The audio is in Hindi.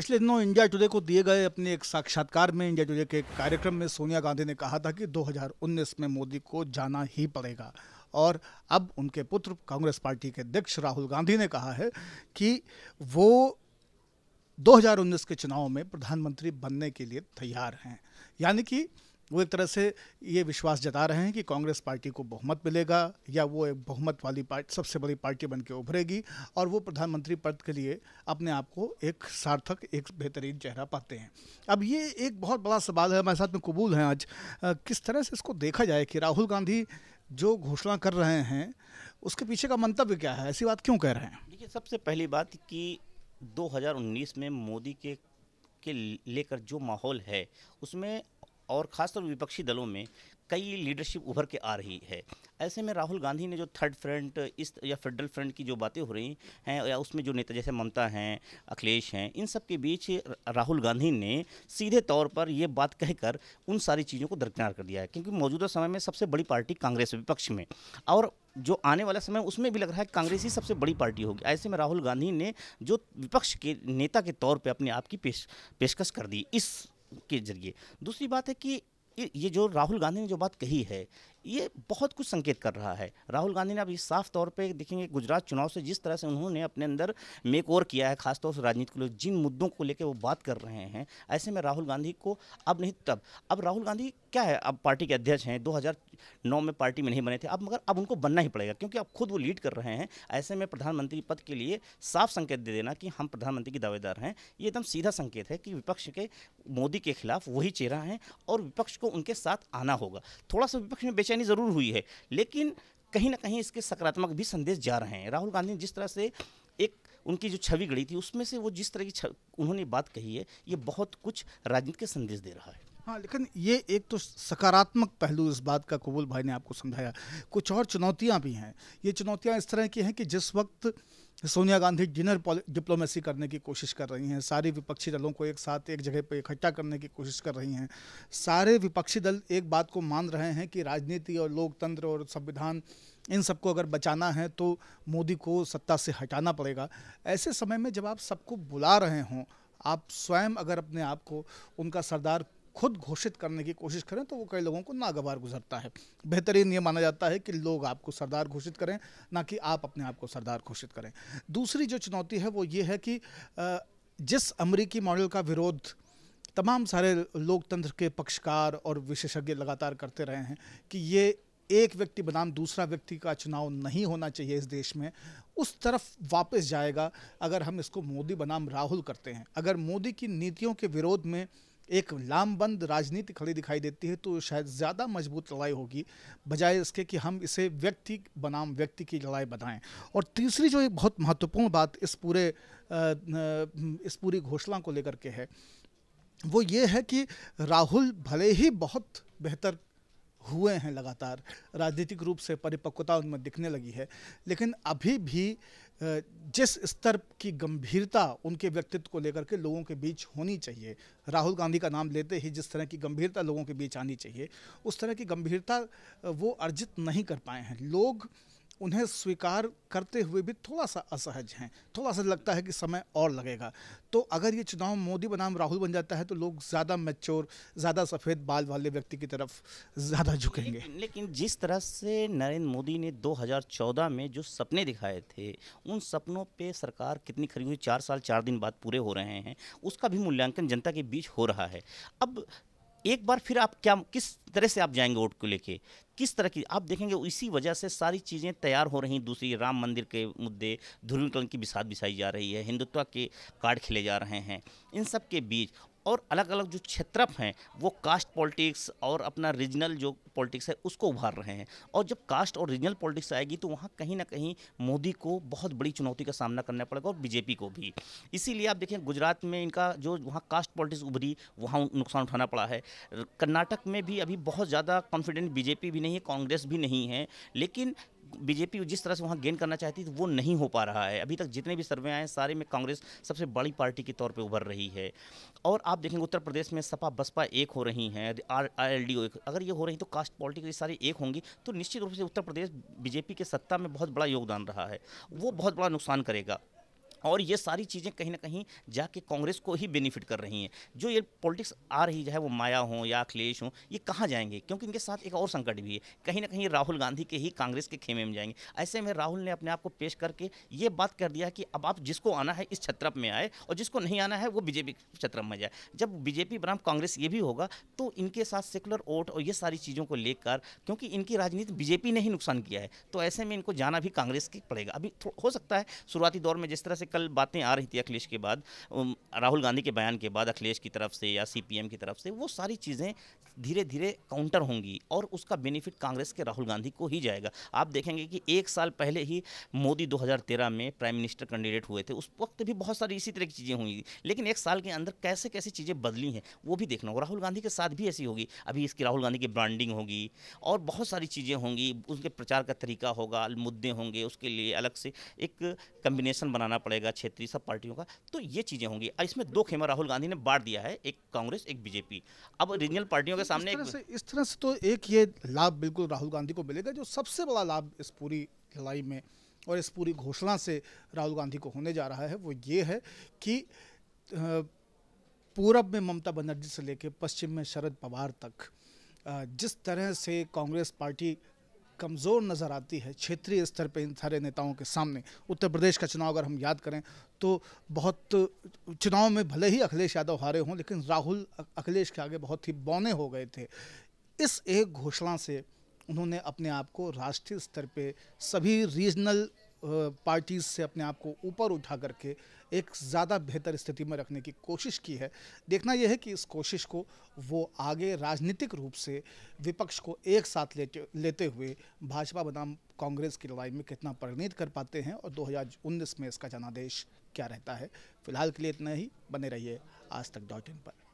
पिछले दिनों इंडिया टुडे को दिए गए अपने एक साक्षात्कार में इंडिया टुडे के कार्यक्रम में सोनिया गांधी ने कहा था कि 2019 में मोदी को जाना ही पड़ेगा और अब उनके पुत्र कांग्रेस पार्टी के अध्यक्ष राहुल गांधी ने कहा है कि वो 2019 के चुनाव में प्रधानमंत्री बनने के लिए तैयार हैं यानी कि वो एक तरह से ये विश्वास जता रहे हैं कि कांग्रेस पार्टी को बहुमत मिलेगा या वो एक बहुमत वाली पार्टी सबसे बड़ी पार्टी बन के उभरेगी और वो प्रधानमंत्री पद के लिए अपने आप को एक सार्थक एक बेहतरीन चेहरा पाते हैं अब ये एक बहुत बड़ा सवाल है हमारे साथ में कबूल है आज किस तरह से इसको देखा जाए कि राहुल गांधी जो घोषणा कर रहे हैं उसके पीछे का मंतव्य क्या है ऐसी बात क्यों कह रहे हैं देखिए सबसे पहली बात कि 2019 में मोदी के के लेकर जो माहौल है उसमें और ख़ासतौर विपक्षी दलों में कई लीडरशिप उभर के आ रही है ऐसे में राहुल गांधी ने जो थर्ड फ्रंट इस या फेडरल फ्रंट की जो बातें हो रही हैं या उसमें जो नेता जैसे ममता हैं अखिलेश हैं इन सब के बीच राहुल गांधी ने सीधे तौर पर ये बात कहकर उन सारी चीज़ों को दरकिनार कर दिया है क्योंकि मौजूदा समय में सबसे बड़ी पार्टी कांग्रेस विपक्ष में और जो आने वाला समय उसमें भी लग रहा है कांग्रेस ही सबसे बड़ी पार्टी होगी ऐसे में राहुल गांधी ने जो विपक्ष के नेता के तौर पर अपने आप की पेश पेशकश कर दी इस के जरिए दूसरी बात है कि ये जो राहुल गांधी ने जो बात कही है ये बहुत कुछ संकेत कर रहा है राहुल गांधी ने अभी साफ तौर पे देखेंगे गुजरात चुनाव से जिस तरह से उन्होंने अपने अंदर मेक ओवर किया है खासतौर से राजनीति के लोग जिन मुद्दों को लेकर वो बात कर रहे हैं ऐसे में राहुल गांधी को अब नहीं तब अब राहुल गांधी क्या है अब पार्टी के अध्यक्ष हैं नौ में पार्टी में नहीं बने थे अब मगर अब उनको बनना ही पड़ेगा क्योंकि अब खुद वो लीड कर रहे हैं ऐसे में प्रधानमंत्री पद के लिए साफ संकेत दे देना कि हम प्रधानमंत्री के दावेदार हैं ये एकदम सीधा संकेत है कि विपक्ष के मोदी के खिलाफ वही चेहरा है और विपक्ष को उनके साथ आना होगा थोड़ा सा विपक्ष में बेच बेचैनी ज़रूर हुई है लेकिन कहीं ना कहीं इसके सकारात्मक भी संदेश जा रहे हैं राहुल गांधी ने जिस तरह से एक उनकी जो छवि गढ़ी थी उसमें से वो जिस तरह की उन्होंने बात कही है ये बहुत कुछ राजनीति के संदेश दे रहा है हाँ लेकिन ये एक तो सकारात्मक पहलू इस बात का कबूल भाई ने आपको समझाया कुछ और चुनौतियां भी हैं ये चुनौतियां इस तरह की हैं कि जिस वक्त सोनिया गांधी डिनर डिप्लोमेसी करने की कोशिश कर रही हैं सारे विपक्षी दलों को एक साथ एक जगह पर इकट्ठा करने की कोशिश कर रही हैं सारे विपक्षी दल एक बात को मान रहे हैं कि राजनीति और लोकतंत्र और संविधान इन सबको अगर बचाना है तो मोदी को सत्ता से हटाना पड़ेगा ऐसे समय में जब आप सबको बुला रहे हों आप स्वयं अगर अपने आप को उनका सरदार खुद घोषित करने की कोशिश करें तो वो कई लोगों को नागवार गुजरता है बेहतरीन ये माना जाता है कि लोग आपको सरदार घोषित करें ना कि आप अपने आप को सरदार घोषित करें दूसरी जो चुनौती है वो ये है कि जिस अमरीकी मॉडल का विरोध तमाम सारे लोकतंत्र के पक्षकार और विशेषज्ञ लगातार करते रहे हैं कि ये एक व्यक्ति बनाम दूसरा व्यक्ति का चुनाव नहीं होना चाहिए इस देश में उस तरफ वापस जाएगा अगर हम इसको मोदी बनाम राहुल करते हैं अगर मोदी की नीतियों के विरोध में एक लामबंद राजनीति खड़ी दिखाई देती है तो शायद ज़्यादा मजबूत लड़ाई होगी बजाय इसके कि हम इसे व्यक्ति बनाम व्यक्ति की लड़ाई बनाएं और तीसरी जो एक बहुत महत्वपूर्ण बात इस पूरे इस पूरी घोषणा को लेकर के है वो ये है कि राहुल भले ही बहुत बेहतर हुए हैं लगातार राजनीतिक रूप से परिपक्वता उनमें दिखने लगी है लेकिन अभी भी जिस स्तर की गंभीरता उनके व्यक्तित्व को लेकर के लोगों के बीच होनी चाहिए राहुल गांधी का नाम लेते ही जिस तरह की गंभीरता लोगों के बीच आनी चाहिए उस तरह की गंभीरता वो अर्जित नहीं कर पाए हैं लोग उन्हें स्वीकार करते हुए भी थोड़ा सा असहज हैं थोड़ा सा लगता है कि समय और लगेगा तो अगर ये चुनाव मोदी बनाम राहुल बन जाता है तो लोग ज़्यादा मेच्योर ज़्यादा सफ़ेद बाल वाले व्यक्ति की तरफ ज़्यादा झुकेंगे लेकिन, लेकिन जिस तरह से नरेंद्र मोदी ने 2014 में जो सपने दिखाए थे उन सपनों पर सरकार कितनी खरी हुई चार साल चार दिन बाद पूरे हो रहे हैं उसका भी मूल्यांकन जनता के बीच हो रहा है अब एक बार फिर आप क्या किस तरह से आप जाएंगे वोट को लेके किस तरह की आप देखेंगे इसी वजह से सारी चीज़ें तैयार हो रही दूसरी राम मंदिर के मुद्दे ध्रुवीकरण की बिसात बिसाई जा रही है हिंदुत्व के कार्ड खेले जा रहे हैं इन सब के बीच और अलग अलग जो क्षेत्र हैं वो कास्ट पॉलिटिक्स और अपना रीजनल जो पॉलिटिक्स है उसको उभार रहे हैं और जब कास्ट और रीजनल पॉलिटिक्स आएगी तो वहाँ कहीं ना कहीं मोदी को बहुत बड़ी चुनौती का सामना करना पड़ेगा और बीजेपी को भी इसीलिए आप देखें गुजरात में इनका जो वहाँ कास्ट पॉलिटिक्स उभरी वहाँ नुकसान उठाना पड़ा है कर्नाटक में भी अभी बहुत ज़्यादा कॉन्फिडेंट बीजेपी भी नहीं है कांग्रेस भी नहीं है लेकिन बीजेपी जिस तरह से वहाँ गेन करना चाहती थी वो नहीं हो पा रहा है अभी तक जितने भी सर्वे आए हैं सारे में कांग्रेस सबसे बड़ी पार्टी के तौर पर उभर रही है और आप देखेंगे उत्तर प्रदेश में सपा बसपा एक हो रही हैं आर एल डी एक अगर ये हो रही तो कास्ट पॉलिटिक्स सारी एक होंगी तो निश्चित रूप से उत्तर प्रदेश बीजेपी के सत्ता में बहुत बड़ा योगदान रहा है वो बहुत बड़ा नुकसान करेगा और ये सारी चीज़ें कहीं ना कहीं जाके कांग्रेस को ही बेनिफिट कर रही हैं जो ये पॉलिटिक्स आ रही है वो माया हो या अखिलेश हो ये कहाँ जाएंगे क्योंकि इनके साथ एक और संकट भी है कहीं ना कहीं राहुल गांधी के ही कांग्रेस के खेमे में जाएंगे ऐसे में राहुल ने अपने आप को पेश करके ये बात कर दिया कि अब आप जिसको आना है इस छत्रप में आए और जिसको नहीं आना है वो बीजेपी छत्रप में जाए जब बीजेपी बनाम कांग्रेस ये भी होगा तो इनके साथ सेकुलर वोट और ये सारी चीज़ों को लेकर क्योंकि इनकी राजनीति बीजेपी ने ही नुकसान किया है तो ऐसे में इनको जाना भी कांग्रेस की पड़ेगा अभी हो सकता है शुरुआती दौर में जिस तरह से कल बातें आ रही थी अखिलेश के बाद राहुल गांधी के बयान के बाद अखिलेश की तरफ से या सी की तरफ से वो सारी चीज़ें धीरे धीरे काउंटर होंगी और उसका बेनिफिट कांग्रेस के राहुल गांधी को ही जाएगा आप देखेंगे कि एक साल पहले ही मोदी 2013 में प्राइम मिनिस्टर कैंडिडेट हुए थे उस वक्त भी बहुत सारी इसी तरह की चीज़ें हुई लेकिन एक साल के अंदर कैसे कैसे चीज़ें बदली हैं वो भी देखना होगा राहुल गांधी के साथ भी ऐसी होगी अभी इसकी राहुल गांधी की ब्रांडिंग होगी और बहुत सारी चीज़ें होंगी उनके प्रचार का तरीका होगा मुद्दे होंगे उसके लिए अलग से एक कम्बिनेशन बनाना पड़ेगा रहेगा क्षेत्रीय सब पार्टियों का तो ये चीज़ें होंगी और इसमें दो खेमा राहुल गांधी ने बांट दिया है एक कांग्रेस एक बीजेपी अब तो रीजनल पार्टियों के सामने इस तरह, से, इस तरह से तो एक ये लाभ बिल्कुल राहुल गांधी को मिलेगा जो सबसे बड़ा लाभ इस पूरी लड़ाई में और इस पूरी घोषणा से राहुल गांधी को होने जा रहा है वो ये है कि पूरब में ममता बनर्जी से लेकर पश्चिम में शरद पवार तक जिस तरह से कांग्रेस पार्टी कमज़ोर नज़र आती है क्षेत्रीय स्तर पे इन सारे नेताओं के सामने उत्तर प्रदेश का चुनाव अगर हम याद करें तो बहुत चुनाव में भले ही अखिलेश यादव हारे हों लेकिन राहुल अखिलेश के आगे बहुत ही बौने हो गए थे इस एक घोषणा से उन्होंने अपने आप को राष्ट्रीय स्तर पे सभी रीजनल पार्टीज़ से अपने आप को ऊपर उठा करके एक ज़्यादा बेहतर स्थिति में रखने की कोशिश की है देखना यह है कि इस कोशिश को वो आगे राजनीतिक रूप से विपक्ष को एक साथ लेते लेते हुए भाजपा बनाम कांग्रेस की लड़ाई में कितना परिणित कर पाते हैं और 2019 में इसका जनादेश क्या रहता है फिलहाल के लिए इतना ही बने रहिए आज तक डॉट इन पर